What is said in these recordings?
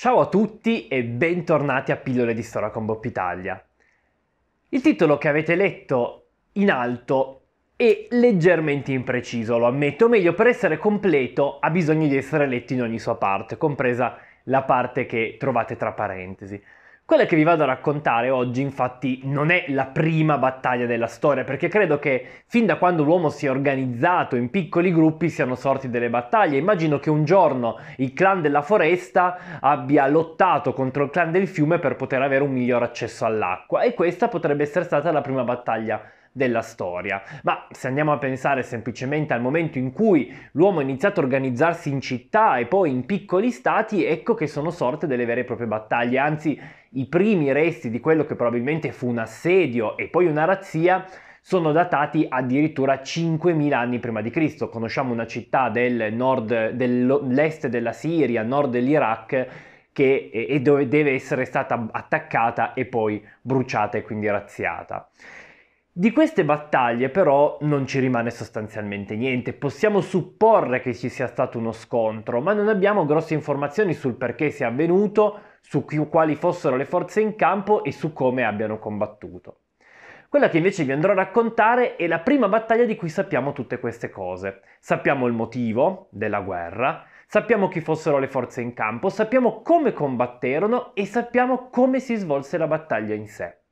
Ciao a tutti e bentornati a Pillole di Storia con Bob Italia. Il titolo che avete letto in alto è leggermente impreciso, lo ammetto, o meglio, per essere completo ha bisogno di essere letto in ogni sua parte, compresa la parte che trovate tra parentesi. Quella che vi vado a raccontare oggi infatti non è la prima battaglia della storia, perché credo che fin da quando l'uomo si è organizzato in piccoli gruppi siano sorti delle battaglie. Immagino che un giorno il clan della foresta abbia lottato contro il clan del fiume per poter avere un miglior accesso all'acqua e questa potrebbe essere stata la prima battaglia della storia. Ma se andiamo a pensare semplicemente al momento in cui l'uomo ha iniziato a organizzarsi in città e poi in piccoli stati, ecco che sono sorte delle vere e proprie battaglie, anzi i primi resti di quello che probabilmente fu un assedio e poi una razzia sono datati addirittura 5.000 anni prima di Cristo. Conosciamo una città del nord, dell'est della Siria, nord dell'Iraq, che deve essere stata attaccata e poi bruciata e quindi razziata. Di queste battaglie però non ci rimane sostanzialmente niente, possiamo supporre che ci sia stato uno scontro, ma non abbiamo grosse informazioni sul perché sia avvenuto, su quali fossero le forze in campo e su come abbiano combattuto. Quella che invece vi andrò a raccontare è la prima battaglia di cui sappiamo tutte queste cose. Sappiamo il motivo della guerra, sappiamo chi fossero le forze in campo, sappiamo come combatterono e sappiamo come si svolse la battaglia in sé.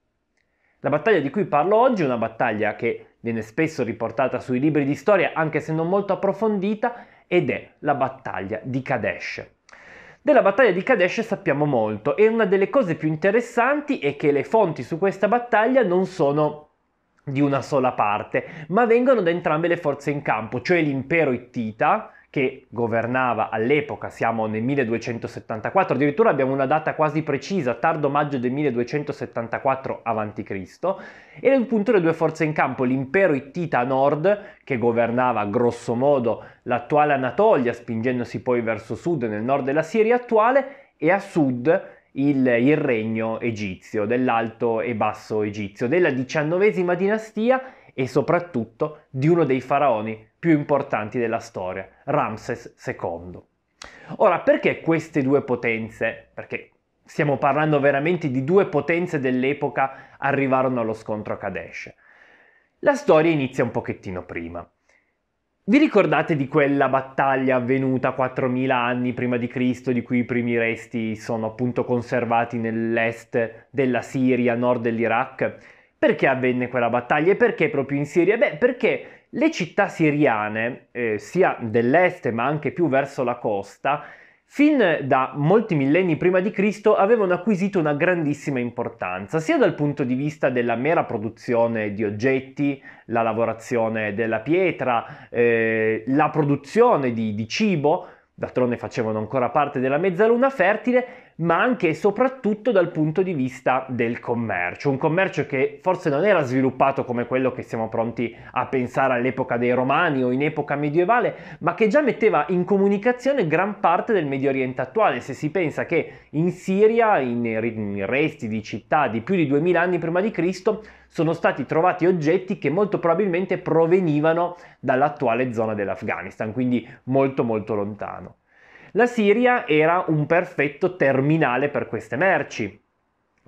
La battaglia di cui parlo oggi è una battaglia che viene spesso riportata sui libri di storia, anche se non molto approfondita, ed è la battaglia di Kadesh. Della battaglia di Kadesh sappiamo molto e una delle cose più interessanti è che le fonti su questa battaglia non sono di una sola parte, ma vengono da entrambe le forze in campo, cioè l'impero ittita, che governava all'epoca, siamo nel 1274, addirittura abbiamo una data quasi precisa, tardo maggio del 1274 a.C., e appunto le due forze in campo, l'impero ittita a nord, che governava grossomodo l'attuale Anatolia, spingendosi poi verso sud nel nord della Siria attuale, e a sud il, il, regno egizio, dell'alto e basso egizio, della diciannovesima dinastia e soprattutto di uno dei faraoni più importanti della storia, Ramses II. Ora, perché queste due potenze, perché stiamo parlando veramente di due potenze dell'epoca, arrivarono allo scontro a Kadesh? La storia inizia un pochettino prima. Vi ricordate di quella battaglia avvenuta 4000 anni prima di Cristo, di cui i primi resti sono appunto conservati nell'est della Siria, nord dell'Iraq? Perché avvenne quella battaglia e perché proprio in Siria? Beh, perché le città siriane, eh, sia dell'est ma anche più verso la costa, fin da molti millenni prima di Cristo avevano acquisito una grandissima importanza, sia dal punto di vista della mera produzione di oggetti, la lavorazione della pietra, eh, la produzione di, di cibo, d'altronde facevano ancora parte della mezzaluna fertile, ma anche e soprattutto dal punto di vista del commercio, un commercio che forse non era sviluppato come quello che siamo pronti a pensare all'epoca dei Romani o in epoca medievale, ma che già metteva in comunicazione gran parte del Medio Oriente attuale, se si pensa che in Siria, in resti di città di più di 2000 anni prima di Cristo, sono stati trovati oggetti che molto probabilmente provenivano dall'attuale zona dell'Afghanistan, quindi molto molto lontano. La Siria era un perfetto terminale per queste merci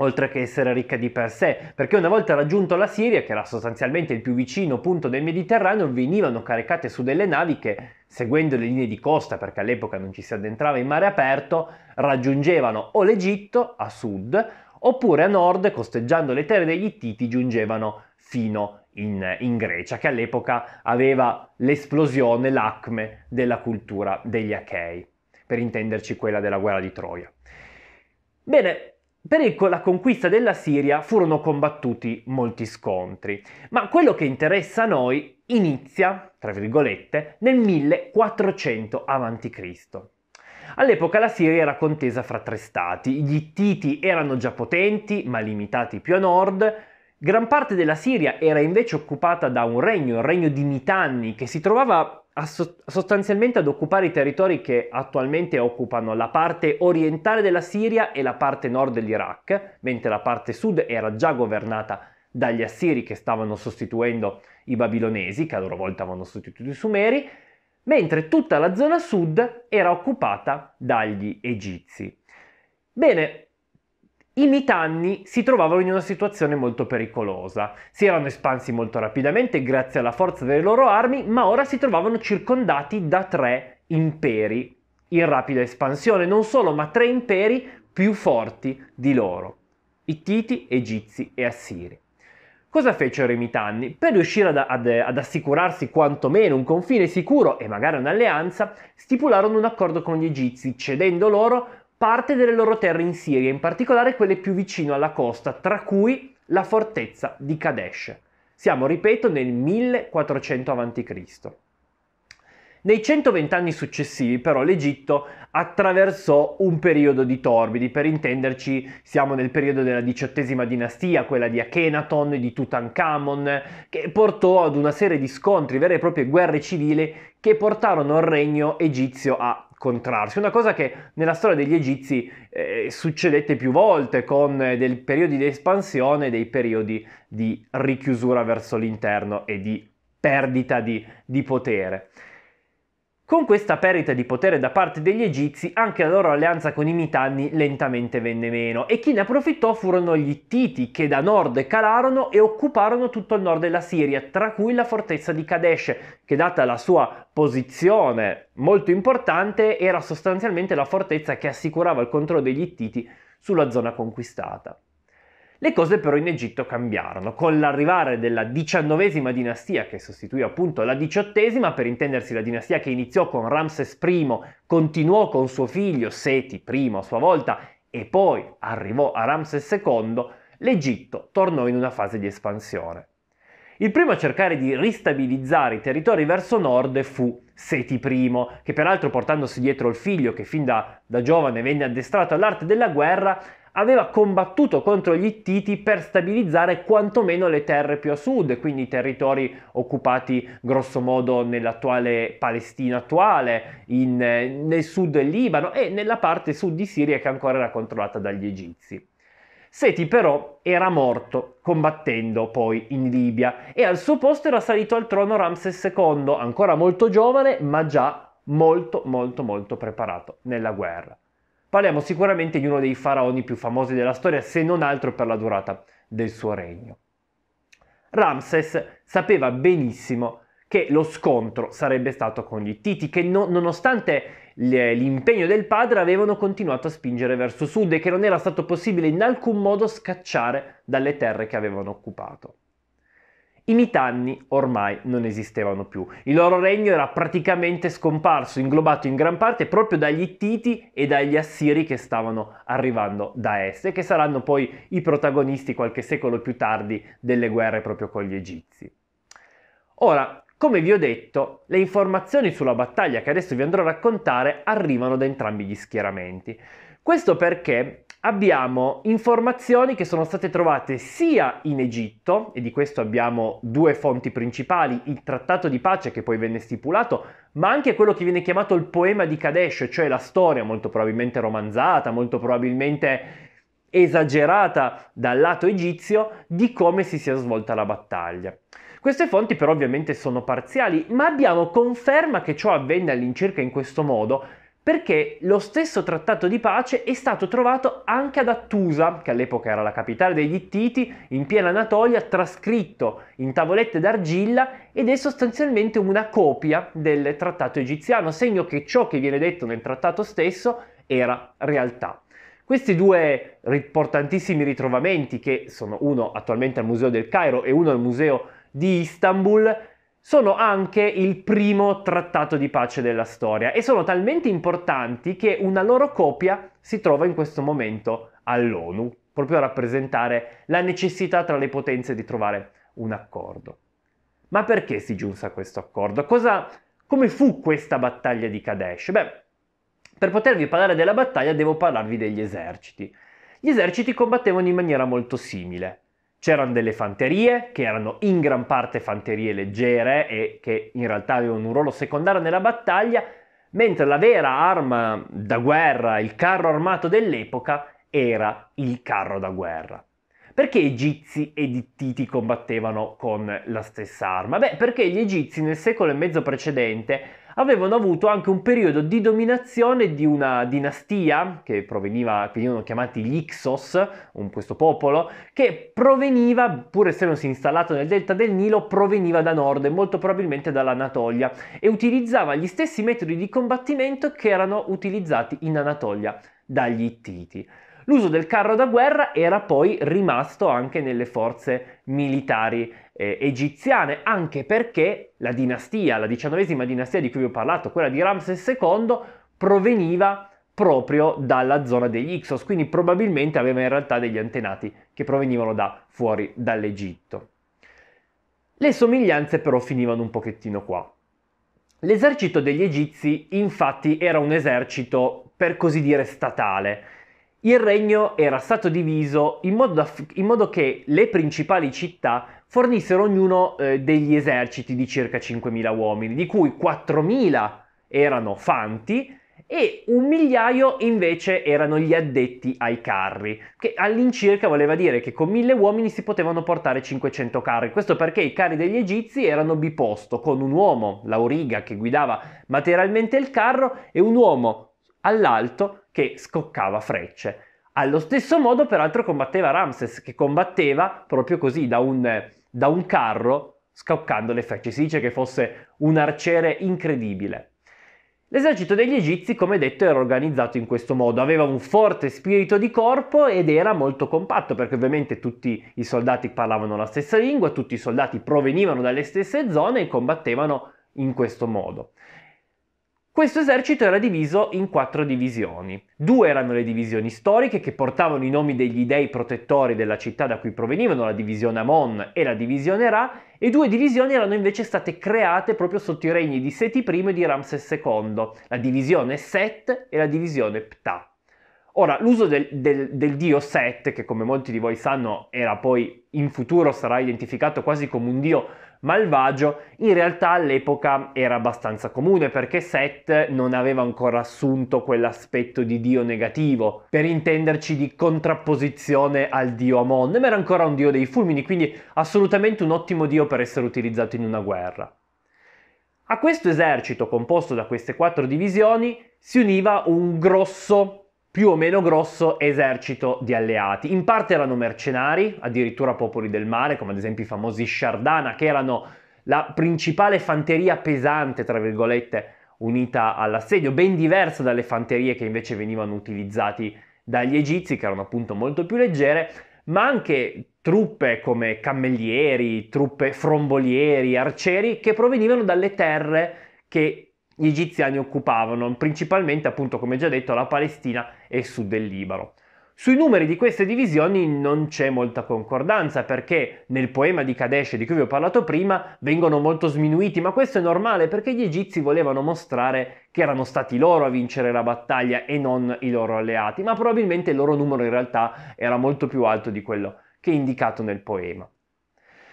oltre che essere ricca di per sé, perché una volta raggiunto la Siria, che era sostanzialmente il più vicino punto del Mediterraneo, venivano caricate su delle navi che, seguendo le linee di costa, perché all'epoca non ci si addentrava in mare aperto, raggiungevano o l'Egitto a sud, oppure a nord, costeggiando le terre degli Ittiti, giungevano fino in, in Grecia, che all'epoca aveva l'esplosione, l'acme della cultura degli Achei per intenderci quella della guerra di Troia. Bene, per la conquista della Siria furono combattuti molti scontri, ma quello che interessa a noi inizia, tra virgolette, nel 1400 a.C. All'epoca la Siria era contesa fra tre stati, gli Ittiti erano già potenti, ma limitati più a nord, gran parte della Siria era invece occupata da un regno, il regno di Mitanni, che si trovava a sostanzialmente ad occupare i territori che attualmente occupano la parte orientale della Siria e la parte nord dell'Iraq, mentre la parte sud era già governata dagli assiri che stavano sostituendo i babilonesi, che a loro volta avevano sostituito i sumeri, mentre tutta la zona sud era occupata dagli egizi. Bene, i mitanni si trovavano in una situazione molto pericolosa. Si erano espansi molto rapidamente grazie alla forza delle loro armi, ma ora si trovavano circondati da tre imperi in rapida espansione, non solo, ma tre imperi più forti di loro: Ittiti, Egizi e Assiri. Cosa fecero i mitanni? Per riuscire ad, ad, ad assicurarsi quantomeno un confine sicuro e magari un'alleanza, stipularono un accordo con gli Egizi, cedendo loro parte delle loro terre in Siria, in particolare quelle più vicino alla costa, tra cui la fortezza di Kadesh. Siamo, ripeto, nel 1400 a.C. Nei 120 anni successivi, però, l'Egitto attraversò un periodo di torbidi, per intenderci siamo nel periodo della diciottesima dinastia, quella di Akhenaton e di Tutankhamon, che portò ad una serie di scontri, vere e proprie guerre civili, che portarono il regno egizio a scontrarsi. Una cosa che nella storia degli egizi eh, succedette più volte con eh, dei periodi di espansione e dei periodi di richiusura verso l'interno e di perdita di, di potere. Con questa perdita di potere da parte degli egizi, anche la loro alleanza con i Mitanni lentamente venne meno, e chi ne approfittò furono gli Titi, che da nord calarono e occuparono tutto il nord della Siria, tra cui la fortezza di Kadesh, che data la sua posizione molto importante era sostanzialmente la fortezza che assicurava il controllo degli Titi sulla zona conquistata. Le cose però in Egitto cambiarono. Con l'arrivare della diciannovesima dinastia, che sostituì appunto la diciottesima, per intendersi la dinastia che iniziò con Ramses I, continuò con suo figlio Seti I a sua volta e poi arrivò a Ramses II, l'Egitto tornò in una fase di espansione. Il primo a cercare di ristabilizzare i territori verso nord fu Seti I, che peraltro portandosi dietro il figlio che fin da, da giovane venne addestrato all'arte della guerra, aveva combattuto contro gli Ittiti per stabilizzare quantomeno le terre più a sud, quindi i territori occupati grossomodo nell'attuale Palestina attuale, in, nel sud del Libano e nella parte sud di Siria che ancora era controllata dagli egizi. Seti però era morto combattendo poi in Libia e al suo posto era salito al trono Ramses II, ancora molto giovane ma già molto molto molto preparato nella guerra. Parliamo sicuramente di uno dei faraoni più famosi della storia, se non altro per la durata del suo regno. Ramses sapeva benissimo che lo scontro sarebbe stato con gli Titi, che no, nonostante eh, l'impegno del padre avevano continuato a spingere verso sud e che non era stato possibile in alcun modo scacciare dalle terre che avevano occupato. I Mitanni ormai non esistevano più. Il loro regno era praticamente scomparso, inglobato in gran parte proprio dagli Ittiti e dagli Assiri che stavano arrivando da est e che saranno poi i protagonisti qualche secolo più tardi delle guerre proprio con gli Egizi. Ora, come vi ho detto, le informazioni sulla battaglia che adesso vi andrò a raccontare arrivano da entrambi gli schieramenti. Questo perché abbiamo informazioni che sono state trovate sia in Egitto, e di questo abbiamo due fonti principali, il trattato di pace che poi venne stipulato, ma anche quello che viene chiamato il poema di Kadesh, cioè la storia molto probabilmente romanzata, molto probabilmente esagerata dal lato egizio di come si sia svolta la battaglia. Queste fonti però ovviamente sono parziali, ma abbiamo conferma che ciò avvenne all'incirca in questo modo perché lo stesso trattato di pace è stato trovato anche ad Attusa, che all'epoca era la capitale degli Ittiti, in piena Anatolia, trascritto in tavolette d'argilla ed è sostanzialmente una copia del trattato egiziano, segno che ciò che viene detto nel trattato stesso era realtà. Questi due importantissimi ritrovamenti, che sono uno attualmente al Museo del Cairo e uno al Museo di Istanbul, sono anche il primo trattato di pace della storia e sono talmente importanti che una loro copia si trova in questo momento all'ONU, proprio a rappresentare la necessità tra le potenze di trovare un accordo. Ma perché si giunse a questo accordo? Cosa, come fu questa battaglia di Kadesh? Beh, per potervi parlare della battaglia devo parlarvi degli eserciti. Gli eserciti combattevano in maniera molto simile. C'erano delle fanterie, che erano in gran parte fanterie leggere e che in realtà avevano un ruolo secondario nella battaglia, mentre la vera arma da guerra, il carro armato dell'epoca, era il carro da guerra. Perché egizi e dittiti combattevano con la stessa arma? Beh, perché gli egizi nel secolo e mezzo precedente avevano avuto anche un periodo di dominazione di una dinastia che proveniva, venivano chiamati gli Ixos, un, questo popolo, che proveniva, pur essendosi installato nel delta del Nilo, proveniva da nord e molto probabilmente dall'Anatolia e utilizzava gli stessi metodi di combattimento che erano utilizzati in Anatolia dagli Ittiti. L'uso del carro da guerra era poi rimasto anche nelle forze militari eh, egiziane, anche perché la dinastia, la diciannovesima dinastia di cui vi ho parlato, quella di Ramses II, proveniva proprio dalla zona degli Ixos, quindi probabilmente aveva in realtà degli antenati che provenivano da fuori dall'Egitto. Le somiglianze però finivano un pochettino qua. L'esercito degli Egizi infatti era un esercito per così dire statale. Il regno era stato diviso in modo, da, in modo che le principali città fornissero ognuno eh, degli eserciti di circa 5.000 uomini, di cui 4.000 erano fanti e un migliaio invece erano gli addetti ai carri, che all'incirca voleva dire che con 1.000 uomini si potevano portare 500 carri. Questo perché i carri degli egizi erano biposto, con un uomo, l'auriga, che guidava materialmente il carro e un uomo all'alto che scoccava frecce. Allo stesso modo, peraltro, combatteva Ramses, che combatteva proprio così da un eh, da un carro scoccando le frecce. Si dice che fosse un arciere incredibile. L'esercito degli Egizi, come detto, era organizzato in questo modo, aveva un forte spirito di corpo ed era molto compatto, perché ovviamente tutti i soldati parlavano la stessa lingua, tutti i soldati provenivano dalle stesse zone e combattevano in questo modo. Questo esercito era diviso in quattro divisioni. Due erano le divisioni storiche che portavano i nomi degli dei protettori della città da cui provenivano, la divisione Amon e la divisione Ra, e due divisioni erano invece state create proprio sotto i regni di Seti I e di Ramses II, la divisione Set e la divisione Ptah. Ora, l'uso del, del, del, dio Set, che come molti di voi sanno era poi in futuro sarà identificato quasi come un dio malvagio, in realtà all'epoca era abbastanza comune perché Set non aveva ancora assunto quell'aspetto di dio negativo, per intenderci di contrapposizione al dio Amon, ma era ancora un dio dei fulmini, quindi assolutamente un ottimo dio per essere utilizzato in una guerra. A questo esercito, composto da queste quattro divisioni, si univa un grosso più o meno grosso esercito di alleati. In parte erano mercenari, addirittura popoli del mare, come ad esempio i famosi Shardana, che erano la principale fanteria pesante, tra virgolette, unita all'assedio, ben diversa dalle fanterie che invece venivano utilizzate dagli egizi, che erano appunto molto più leggere, ma anche truppe come cammellieri, truppe frombolieri, arcieri, che provenivano dalle terre che gli egiziani occupavano, principalmente appunto come già detto la Palestina e il sud del Libano. Sui numeri di queste divisioni non c'è molta concordanza perché nel poema di Kadesh di cui vi ho parlato prima vengono molto sminuiti, ma questo è normale perché gli egizi volevano mostrare che erano stati loro a vincere la battaglia e non i loro alleati, ma probabilmente il loro numero in realtà era molto più alto di quello che è indicato nel poema.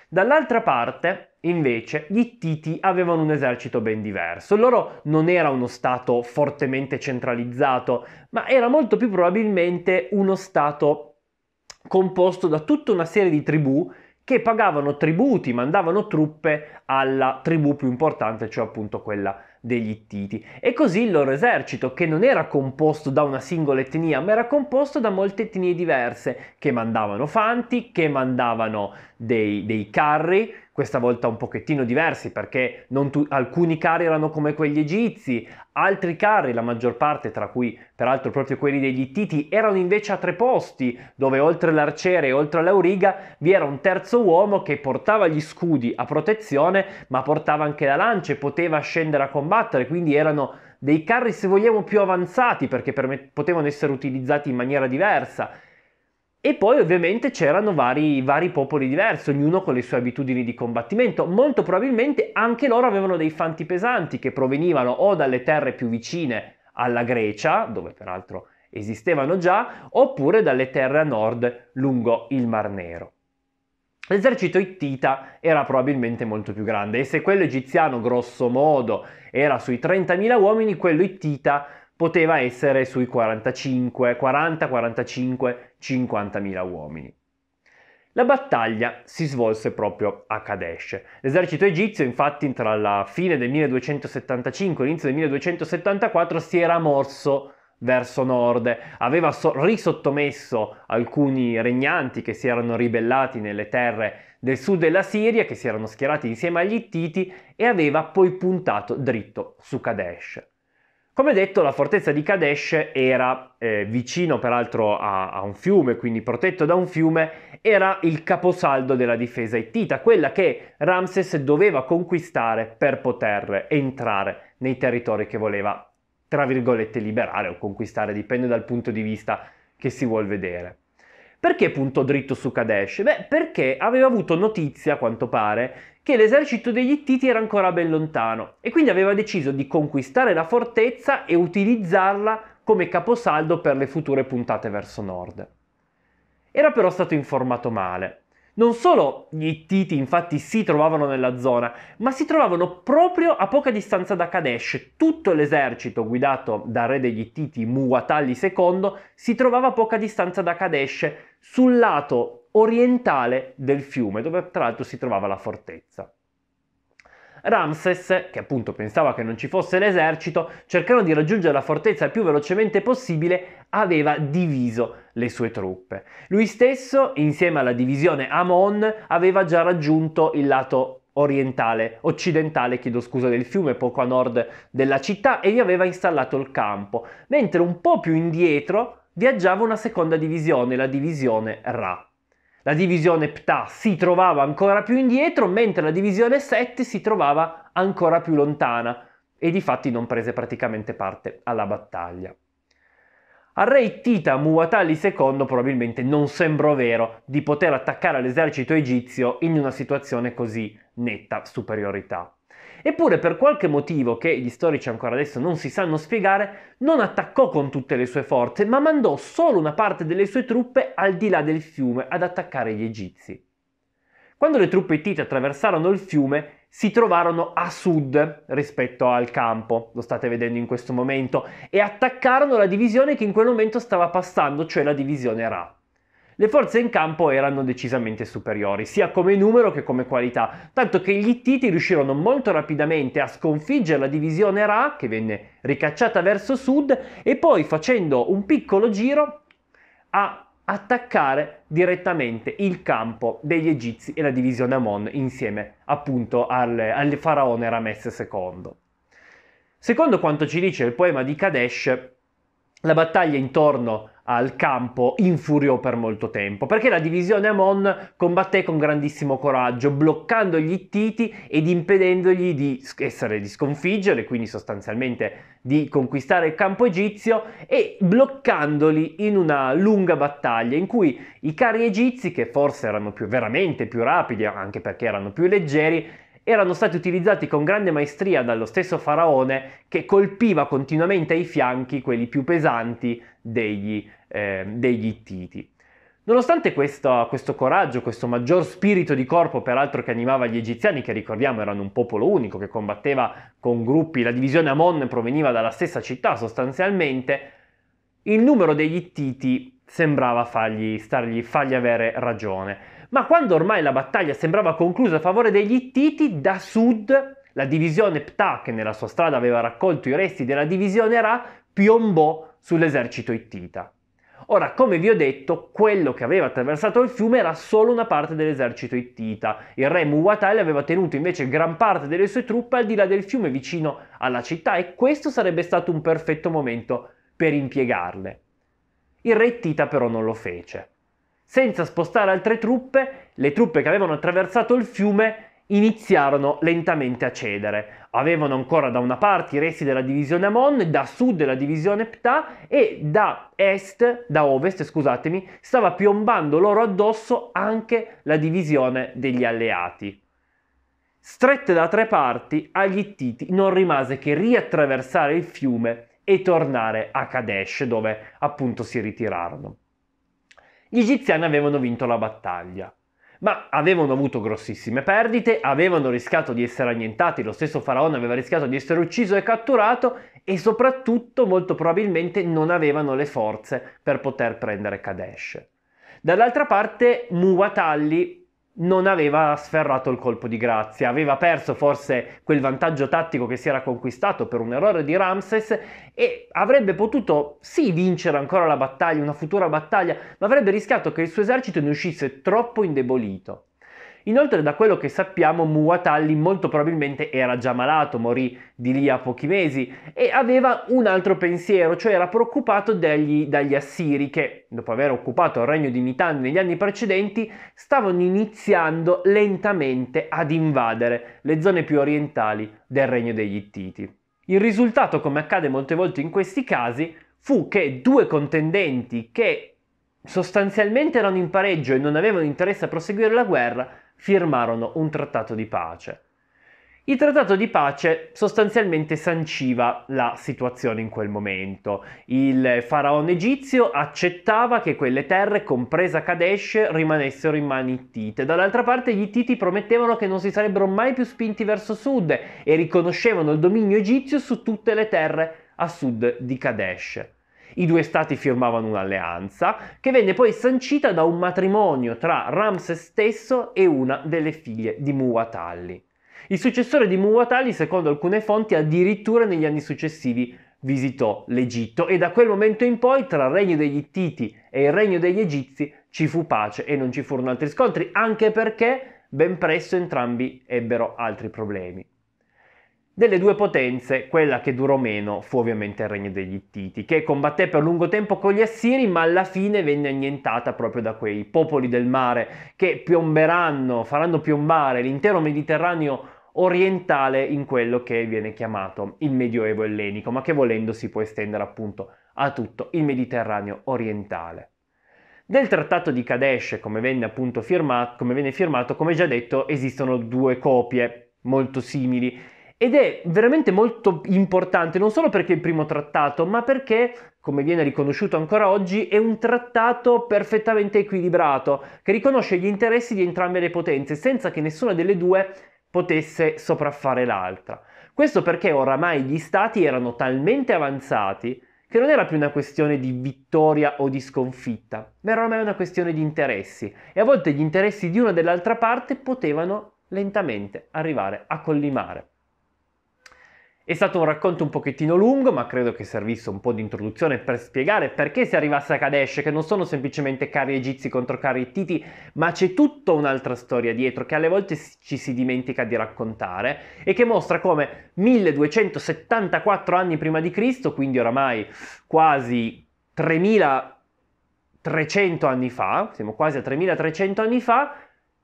Dall'altra parte, Invece, gli Titi avevano un esercito ben diverso. loro non era uno stato fortemente centralizzato, ma era molto più probabilmente uno stato composto da tutta una serie di tribù che pagavano tributi, mandavano truppe alla tribù più importante, cioè appunto quella degli Ittiti. E così il loro esercito, che non era composto da una singola etnia, ma era composto da molte etnie diverse, che mandavano fanti, che mandavano dei, dei carri, questa volta un pochettino diversi perché tu- alcuni carri erano come quelli egizi, altri carri, la maggior parte tra cui peraltro proprio quelli degli Ittiti, erano invece a tre posti dove oltre l'arciere e oltre l'auriga vi era un terzo uomo che portava gli scudi a protezione ma portava anche la lancia e poteva scendere a combattere, quindi erano dei carri se vogliamo più avanzati perché me- potevano essere utilizzati in maniera diversa e poi ovviamente c'erano vari, vari, popoli diversi, ognuno con le sue abitudini di combattimento. Molto probabilmente anche loro avevano dei fanti pesanti che provenivano o dalle terre più vicine alla Grecia, dove peraltro esistevano già, oppure dalle terre a nord lungo il Mar Nero. L'esercito ittita era probabilmente molto più grande e se quello egiziano grosso modo era sui 30.000 uomini, quello ittita poteva essere sui 45, 40, 45, 50 mila uomini. La battaglia si svolse proprio a Kadesh. L'esercito egizio, infatti, tra la fine del 1275 e l'inizio del 1274 si era morso verso nord, aveva so- risottomesso alcuni regnanti che si erano ribellati nelle terre del sud della Siria, che si erano schierati insieme agli Ittiti, e aveva poi puntato dritto su Kadesh. Come detto, la fortezza di Kadesh era eh, vicino peraltro a, a, un fiume, quindi protetto da un fiume, era il caposaldo della difesa ittita, quella che Ramses doveva conquistare per poter entrare nei territori che voleva, tra virgolette, liberare o conquistare, dipende dal punto di vista che si vuol vedere. Perché puntò dritto su Kadesh? Beh, perché aveva avuto notizia, a quanto pare, che l'esercito degli Ittiti era ancora ben lontano e quindi aveva deciso di conquistare la fortezza e utilizzarla come caposaldo per le future puntate verso nord. Era però stato informato male. Non solo gli Ittiti infatti si trovavano nella zona, ma si trovavano proprio a poca distanza da Kadesh. Tutto l'esercito guidato dal re degli Ittiti Muwatalli II si trovava a poca distanza da Kadesh sul lato orientale del fiume, dove tra l'altro si trovava la fortezza. Ramses, che appunto pensava che non ci fosse l'esercito, cercando di raggiungere la fortezza il più velocemente possibile, aveva diviso le sue truppe. Lui stesso, insieme alla divisione Amon, aveva già raggiunto il lato orientale, occidentale, chiedo scusa, del fiume, poco a nord della città, e vi aveva installato il campo, mentre un po' più indietro viaggiava una seconda divisione, la divisione Ra. La divisione Ptah si trovava ancora più indietro, mentre la divisione Set si trovava ancora più lontana e di fatti non prese praticamente parte alla battaglia. Al re Tita Muwatali II probabilmente non sembrò vero di poter attaccare l'esercito egizio in una situazione così netta superiorità. Eppure per qualche motivo che gli storici ancora adesso non si sanno spiegare, non attaccò con tutte le sue forze, ma mandò solo una parte delle sue truppe al di là del fiume ad attaccare gli egizi. Quando le truppe tite attraversarono il fiume, si trovarono a sud rispetto al campo, lo state vedendo in questo momento, e attaccarono la divisione che in quel momento stava passando, cioè la divisione Ra. Le forze in campo erano decisamente superiori, sia come numero che come qualità, tanto che gli Ittiti riuscirono molto rapidamente a sconfiggere la divisione Ra, che venne ricacciata verso sud, e poi facendo un piccolo giro a attaccare direttamente il campo degli Egizi e la divisione Amon insieme appunto al, al faraone Ramesse II. Secondo quanto ci dice il poema di Kadesh, la battaglia intorno a al campo infuriò per molto tempo, perché la divisione Amon combatté con grandissimo coraggio, bloccando gli Ittiti ed impedendogli di essere di sconfiggere, quindi sostanzialmente di conquistare il campo egizio, e bloccandoli in una lunga battaglia in cui i carri egizi, che forse erano più, veramente più rapidi, anche perché erano più leggeri, erano stati utilizzati con grande maestria dallo stesso faraone che colpiva continuamente ai fianchi quelli più pesanti degli, eh, degli Ittiti. Nonostante questo, questo, coraggio, questo maggior spirito di corpo, peraltro che animava gli egiziani, che ricordiamo erano un popolo unico che combatteva con gruppi, la divisione Amon proveniva dalla stessa città sostanzialmente, il numero degli Ittiti sembrava fargli, stargli, fargli avere ragione. Ma quando ormai la battaglia sembrava conclusa a favore degli Ittiti, da sud la divisione Ptah, che nella sua strada aveva raccolto i resti della divisione Ra, piombò sull'esercito ittita. Ora, come vi ho detto, quello che aveva attraversato il fiume era solo una parte dell'esercito ittita. Il re Muwatal aveva tenuto invece gran parte delle sue truppe al di là del fiume vicino alla città e questo sarebbe stato un perfetto momento per impiegarle. Il re ittita però non lo fece. Senza spostare altre truppe, le truppe che avevano attraversato il fiume iniziarono lentamente a cedere avevano ancora da una parte i resti della divisione Amon, da sud della divisione Ptah e da est, da ovest, scusatemi, stava piombando loro addosso anche la divisione degli alleati. Strette da tre parti, agli Ittiti non rimase che riattraversare il fiume e tornare a Kadesh, dove appunto si ritirarono. Gli egiziani avevano vinto la battaglia ma avevano avuto grossissime perdite, avevano rischiato di essere annientati, lo stesso faraone aveva rischiato di essere ucciso e catturato e soprattutto molto probabilmente non avevano le forze per poter prendere Kadesh. Dall'altra parte Muwatalli non aveva sferrato il colpo di grazia, aveva perso forse quel vantaggio tattico che si era conquistato per un errore di Ramses e avrebbe potuto sì vincere ancora la battaglia, una futura battaglia, ma avrebbe rischiato che il suo esercito ne uscisse troppo indebolito. Inoltre da quello che sappiamo Muwatalli molto probabilmente era già malato, morì di lì a pochi mesi e aveva un altro pensiero, cioè era preoccupato dagli, dagli assiri che dopo aver occupato il regno di Mitanni negli anni precedenti stavano iniziando lentamente ad invadere le zone più orientali del regno degli Ittiti. Il risultato, come accade molte volte in questi casi, fu che due contendenti che sostanzialmente erano in pareggio e non avevano interesse a proseguire la guerra firmarono un trattato di pace. Il trattato di pace sostanzialmente sanciva la situazione in quel momento. Il faraone egizio accettava che quelle terre, compresa Kadesh, rimanessero in mani ittite. Dall'altra parte gli ittiti promettevano che non si sarebbero mai più spinti verso sud e riconoscevano il dominio egizio su tutte le terre a sud di Kadesh. I due stati firmavano un'alleanza che venne poi sancita da un matrimonio tra Ramses stesso e una delle figlie di Muwatalli. Il successore di Muwatalli, secondo alcune fonti, addirittura negli anni successivi visitò l'Egitto e da quel momento in poi tra il regno degli Ittiti e il regno degli Egizi ci fu pace e non ci furono altri scontri, anche perché ben presto entrambi ebbero altri problemi. Delle due potenze, quella che durò meno fu ovviamente il regno degli Ittiti, che combatté per lungo tempo con gli Assiri, ma alla fine venne annientata proprio da quei popoli del mare che piomberanno, faranno piombare l'intero Mediterraneo orientale in quello che viene chiamato il Medioevo ellenico, ma che volendo si può estendere appunto a tutto il Mediterraneo orientale. Del trattato di Kadesh, come venne appunto firmato, come, venne firmato, come già detto, esistono due copie molto simili ed è veramente molto importante non solo perché è il primo trattato, ma perché, come viene riconosciuto ancora oggi, è un trattato perfettamente equilibrato, che riconosce gli interessi di entrambe le potenze, senza che nessuna delle due potesse sopraffare l'altra. Questo perché oramai gli stati erano talmente avanzati che non era più una questione di vittoria o di sconfitta, ma era ormai una questione di interessi e a volte gli interessi di una o dell'altra parte potevano lentamente arrivare a collimare. È stato un racconto un pochettino lungo, ma credo che servisse un po' di introduzione per spiegare perché si arrivasse a Kadesh, che non sono semplicemente cari egizi contro cari ittiti, ma c'è tutta un'altra storia dietro che alle volte ci si dimentica di raccontare e che mostra come 1274 anni prima di Cristo, quindi oramai quasi 3300 anni fa, siamo quasi a 3300 anni fa,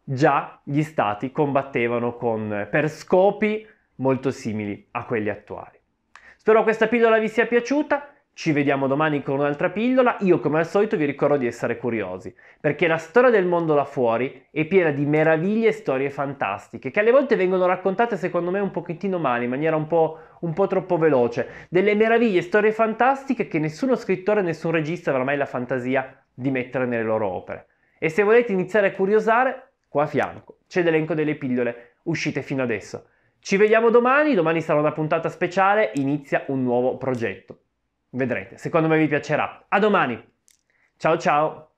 già gli stati combattevano con, per scopi molto simili a quelli attuali. Spero questa pillola vi sia piaciuta, ci vediamo domani con un'altra pillola, io come al solito vi ricordo di essere curiosi, perché la storia del mondo là fuori è piena di meraviglie e storie fantastiche, che alle volte vengono raccontate secondo me un pochettino male, in maniera un po', un po troppo veloce, delle meraviglie e storie fantastiche che nessuno scrittore, nessun regista avrà mai la fantasia di mettere nelle loro opere. E se volete iniziare a curiosare, qua a fianco c'è l'elenco delle pillole uscite fino adesso. Ci vediamo domani, domani sarà una puntata speciale, inizia un nuovo progetto. Vedrete, secondo me vi piacerà. A domani. Ciao ciao.